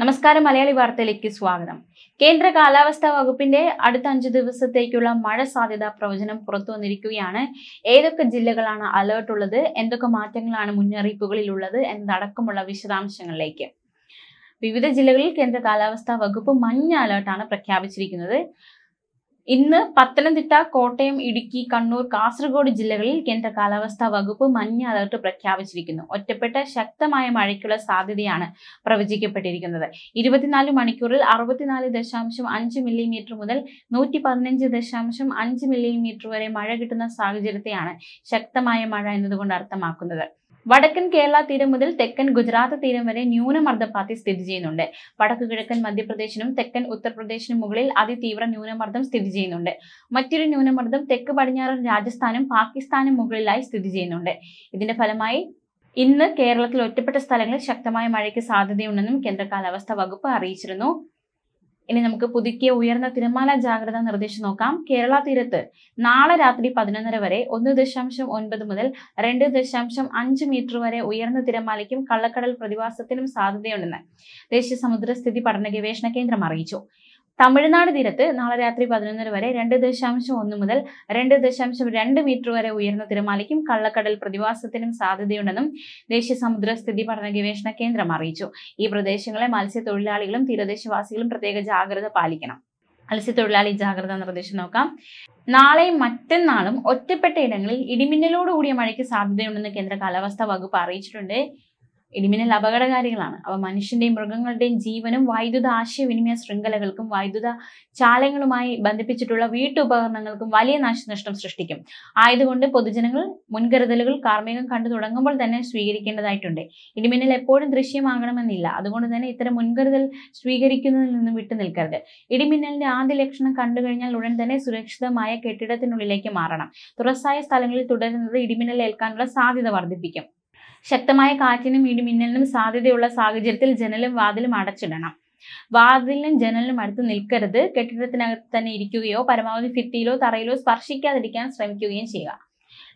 നമസ്കാരം മലയാളി വാർത്തയിലേക്ക് സ്വാഗതം കേന്ദ്ര കാലാവസ്ഥാ വകുപ്പിന്റെ അടുത്ത അഞ്ചു ദിവസത്തേക്കുള്ള മഴ സാധ്യതാ പ്രവചനം പുറത്തു വന്നിരിക്കുകയാണ് ഏതൊക്കെ ജില്ലകളാണ് അലേർട്ട് ഉള്ളത് എന്തൊക്കെ മാറ്റങ്ങളാണ് മുന്നറിയിപ്പുകളിൽ ഉള്ളത് എന്നതടക്കമുള്ള വിശദാംശങ്ങളിലേക്ക് വിവിധ ജില്ലകളിൽ കേന്ദ്ര കാലാവസ്ഥാ വകുപ്പ് മഞ്ഞ അലേർട്ടാണ് പ്രഖ്യാപിച്ചിരിക്കുന്നത് ഇന്ന് പത്തനംതിട്ട കോട്ടയം ഇടുക്കി കണ്ണൂർ കാസർഗോഡ് ജില്ലകളിൽ കേന്ദ്ര കാലാവസ്ഥാ വകുപ്പ് മഞ്ഞ അലർട്ട് പ്രഖ്യാപിച്ചിരിക്കുന്നു ഒറ്റപ്പെട്ട ശക്തമായ മഴയ്ക്കുള്ള സാധ്യതയാണ് പ്രവചിക്കപ്പെട്ടിരിക്കുന്നത് ഇരുപത്തിനാല് മണിക്കൂറിൽ അറുപത്തിനാല് ദശാംശം അഞ്ച് മില്ലിമീറ്റർ മുതൽ നൂറ്റി പതിനഞ്ച് ദശാംശം അഞ്ച് മില്ലിമീറ്റർ വരെ മഴ കിട്ടുന്ന സാഹചര്യത്തെയാണ് ശക്തമായ മഴ എന്നതുകൊണ്ട് അർത്ഥമാക്കുന്നത് വടക്കൻ കേരള തീരം മുതൽ തെക്കൻ ഗുജറാത്ത് തീരം വരെ ന്യൂനമർദ്ദപാത്തി സ്ഥിതി ചെയ്യുന്നുണ്ട് വടക്കു കിഴക്കൻ മധ്യപ്രദേശിനും തെക്കൻ ഉത്തർപ്രദേശിനും മുകളിൽ അതിതീവ്ര ന്യൂനമർദ്ദം സ്ഥിതി ചെയ്യുന്നുണ്ട് മറ്റൊരു ന്യൂനമർദ്ദം തെക്ക് പടിഞ്ഞാറൻ രാജസ്ഥാനും പാകിസ്ഥാനും മുകളിലായി സ്ഥിതി ചെയ്യുന്നുണ്ട് ഇതിന്റെ ഫലമായി ഇന്ന് കേരളത്തിൽ ഒറ്റപ്പെട്ട സ്ഥലങ്ങളിൽ ശക്തമായ മഴയ്ക്ക് സാധ്യതയുണ്ടെന്നും കേന്ദ്ര കാലാവസ്ഥാ വകുപ്പ് അറിയിച്ചിരുന്നു ഇനി നമുക്ക് പുതുക്കിയ ഉയർന്ന തിരമാല ജാഗ്രത നിർദ്ദേശം നോക്കാം കേരള തീരത്ത് നാളെ രാത്രി പതിനൊന്നര വരെ ഒന്ന് ദശാംശം ഒൻപത് മുതൽ രണ്ട് ദശാംശം അഞ്ച് മീറ്റർ വരെ ഉയർന്ന തിരമാലയ്ക്കും കള്ളക്കടൽ പ്രതിഭാസത്തിനും സാധ്യതയുണ്ടെന്ന് ദേശീയ സമുദ്ര സ്ഥിതി പഠന ഗവേഷണ കേന്ദ്രം അറിയിച്ചു തമിഴ്നാട് തീരത്ത് നാളെ രാത്രി പതിനൊന്നര വരെ രണ്ട് ദശാംശം ഒന്ന് മുതൽ രണ്ട് ദശാംശം രണ്ട് മീറ്റർ വരെ ഉയർന്ന തിരമാലയ്ക്കും കള്ളക്കടൽ പ്രതിഭാസത്തിനും സാധ്യതയുണ്ടെന്നും ദേശീയ സമുദ്ര സ്ഥിതി പഠന ഗവേഷണ കേന്ദ്രം അറിയിച്ചു ഈ പ്രദേശങ്ങളെ മത്സ്യത്തൊഴിലാളികളും തീരദേശവാസികളും പ്രത്യേക ജാഗ്രത പാലിക്കണം മത്സ്യത്തൊഴിലാളി ജാഗ്രത നിർദ്ദേശം നോക്കാം നാളെയും മറ്റന്നാളും ഒറ്റപ്പെട്ട ഇടങ്ങളിൽ ഇടിമിന്നലോട് കൂടിയ മഴയ്ക്ക് സാധ്യതയുണ്ടെന്ന് കേന്ദ്ര കാലാവസ്ഥാ വകുപ്പ് അറിയിച്ചിട്ടുണ്ട് ഇടിമിന്നൽ അപകടകാരികളാണ് അവ മനുഷ്യന്റെയും മൃഗങ്ങളുടെയും ജീവനും വൈദ്യുത ആശയവിനിമയ ശൃംഖലകൾക്കും വൈദ്യുത ചാലങ്ങളുമായി ബന്ധിപ്പിച്ചിട്ടുള്ള വീട്ടുപകരണങ്ങൾക്കും വലിയ നാശനഷ്ടം സൃഷ്ടിക്കും ആയതുകൊണ്ട് പൊതുജനങ്ങൾ മുൻകരുതലുകൾ കാർമ്മികം കണ്ടു തുടങ്ങുമ്പോൾ തന്നെ സ്വീകരിക്കേണ്ടതായിട്ടുണ്ട് ഇടിമിന്നൽ എപ്പോഴും ദൃശ്യമാകണമെന്നില്ല അതുകൊണ്ട് തന്നെ ഇത്തരം മുൻകരുതൽ സ്വീകരിക്കുന്നതിൽ നിന്നും നിൽക്കരുത് ഇടിമിന്നലിന്റെ ആദ്യ ലക്ഷണം കണ്ടു കഴിഞ്ഞാൽ ഉടൻ തന്നെ സുരക്ഷിതമായ കെട്ടിടത്തിനുള്ളിലേക്ക് മാറണം തുറസായ സ്ഥലങ്ങളിൽ തുടരുന്നത് ഇടിമിന്നൽ ഏൽക്കാനുള്ള സാധ്യത വർദ്ധിപ്പിക്കും ശക്തമായ കാറ്റിനും ഇടിമിന്നലിനും സാധ്യതയുള്ള സാഹചര്യത്തിൽ ജനലും വാതിലും അടച്ചിടണം വാതിലും ജനലിനും അടുത്ത് നിൽക്കരുത് കെട്ടിടത്തിനകത്ത് തന്നെ ഇരിക്കുകയോ പരമാവധി ഭിത്തിയിലോ തറയിലോ സ്പർശിക്കാതിരിക്കാൻ ശ്രമിക്കുകയും ചെയ്യുക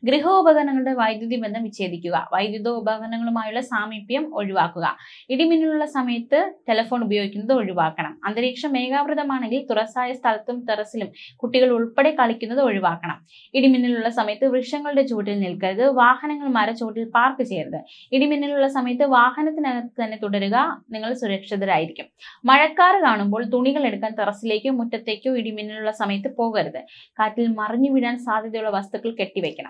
ഗൃഹോപകരണങ്ങളുടെ വൈദ്യുതി ബന്ധം വിച്ഛേദിക്കുക ഉപകരണങ്ങളുമായുള്ള സാമീപ്യം ഒഴിവാക്കുക ഇടിമിന്നലുള്ള സമയത്ത് ടെലഫോൺ ഉപയോഗിക്കുന്നത് ഒഴിവാക്കണം അന്തരീക്ഷം മേഘാവൃതമാണെങ്കിൽ തുറസായ സ്ഥലത്തും ടെറസിലും കുട്ടികൾ ഉൾപ്പെടെ കളിക്കുന്നത് ഒഴിവാക്കണം ഇടിമിന്നലുള്ള സമയത്ത് വൃക്ഷങ്ങളുടെ ചൂട്ടിൽ നിൽക്കരുത് വാഹനങ്ങൾ മരച്ചൂട്ടിൽ പാർക്ക് ചെയ്യരുത് ഇടിമിന്നലുള്ള സമയത്ത് വാഹനത്തിനകത്ത് തന്നെ തുടരുക നിങ്ങൾ സുരക്ഷിതരായിരിക്കും മഴക്കാർ കാണുമ്പോൾ തുണികൾ എടുക്കാൻ ടെറസിലേക്കോ മുറ്റത്തേക്കോ ഇടിമിന്നലുള്ള സമയത്ത് പോകരുത് കാറ്റിൽ മറിഞ്ഞു വീഴാൻ സാധ്യതയുള്ള വസ്തുക്കൾ കെട്ടിവെക്കണം